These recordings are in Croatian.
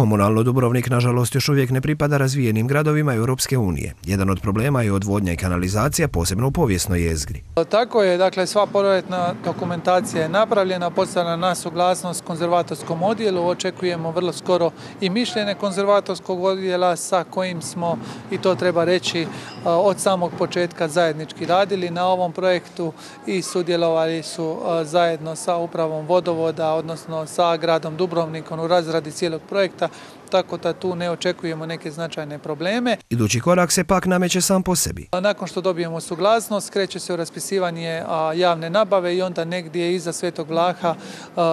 Komunalno Dubrovnik nažalost još uvijek ne pripada razvijenim gradovima Europske unije. Jedan od problema je odvodnja i kanalizacija, posebno u povijesnoj jezgri. Tako je, dakle sva projektna dokumentacija je napravljena, poslana na suglasnost konzervatorskom odjelu, očekujemo vrlo skoro i mišljenje konzervatorskog odjela sa kojim smo, i to treba reći, e, od samog početka zajednički radili na ovom projektu i sudjelovali su e, zajedno sa upravom vodovoda, odnosno sa gradom Dubrovnikom u razradi cijelog projekta tako da tu ne očekujemo neke značajne probleme. Idući korak se pak nameće sam po sebi. Nakon što dobijemo suglasnost, kreće se u raspisivanje javne nabave i onda negdje iza Svetog Vlaha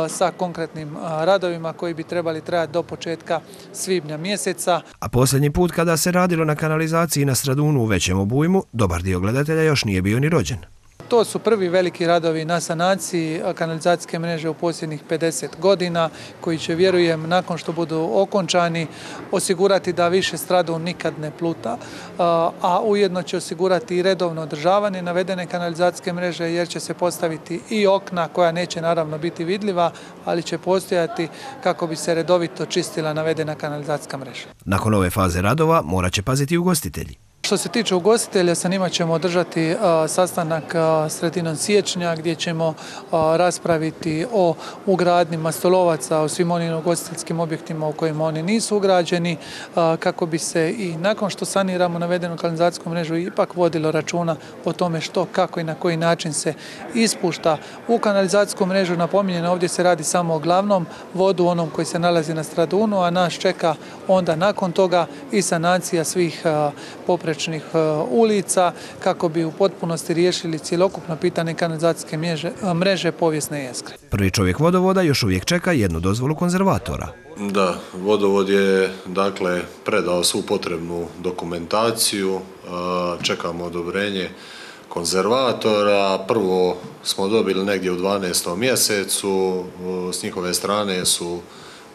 sa konkretnim radovima koji bi trebali trajati do početka svibnja mjeseca. A posljednji put kada se radilo na kanalizaciji na Stradunu u većem obujmu, dobar dio gledatelja još nije bio ni rođen. To su prvi veliki radovi na sanaciji kanalizacijske mreže u posljednjih 50 godina koji će, vjerujem, nakon što budu okončani, osigurati da više stradu nikad ne pluta, a ujedno će osigurati i redovno održavanje navedene kanalizacijske mreže jer će se postaviti i okna koja neće naravno biti vidljiva, ali će postojati kako bi se redovito čistila navedena kanalizacijska mreža. Nakon ove faze radova morat će paziti ugostitelji. Što se tiče ugostitelja, sa njima ćemo održati sastanak sredinom siječnja gdje ćemo raspraviti o ugradnjima stolovaca, o svim onim ugostiteljskim objektima u kojima oni nisu ugrađeni, kako bi se i nakon što saniramo navedenu kanalizacijsku mrežu ipak vodilo računa o tome što, kako i na koji način se ispušta u kanalizacijsku mrežu. Napominjeno, ovdje se radi samo o glavnom vodu, onom koji se nalazi na Stradunu, a nas čeka onda nakon toga i sanacija svih poprečnih E, ulica kako bi u potpunosti riješili cjelokupno pitanje kanalizacijske e, mreže, povijesne jeskre. Prvi čovjek vodovoda još uvijek čeka jednu dozvolu konzervatora. Da, vodovod je dakle predao svu potrebnu dokumentaciju, e, čekamo odobrenje konzervatora. Prvo smo dobili negdje u 12. mjesecu, s njihove strane su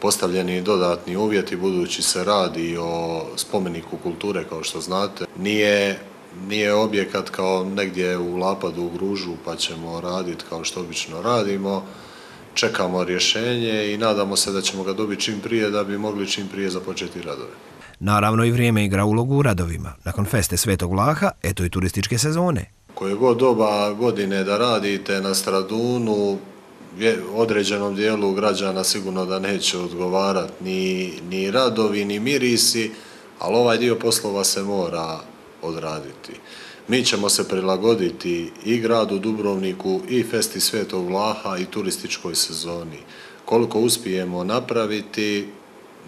postavljeni dodatni uvjeti budući se radi o spomeniku kulture kao što znate. Nije nije objekat kao negdje u Lapadu, u Gružu, pa ćemo raditi kao što obično radimo. Čekamo rješenje i nadamo se da ćemo ga dobiti čim prije da bi mogli čim prije započeti radove. Naravno i vrijeme igra ulogu u radovima. Nakon feste Svetog Vlaha, eto i turističke sezone. Koje god doba godine da radite na Stradunu, određenom dijelu građana sigurno da neće odgovarati ni, ni radovi, ni mirisi, ali ovaj dio poslova se mora odraditi. Mi ćemo se prilagoditi i gradu Dubrovniku i Festi Svetog Vlaha i turističkoj sezoni. Koliko uspijemo napraviti,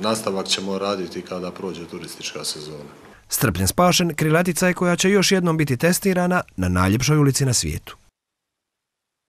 nastavak ćemo raditi kada prođe turistička sezona. Strpljen spašen, krilatica je koja će još jednom biti testirana na najljepšoj ulici na svijetu.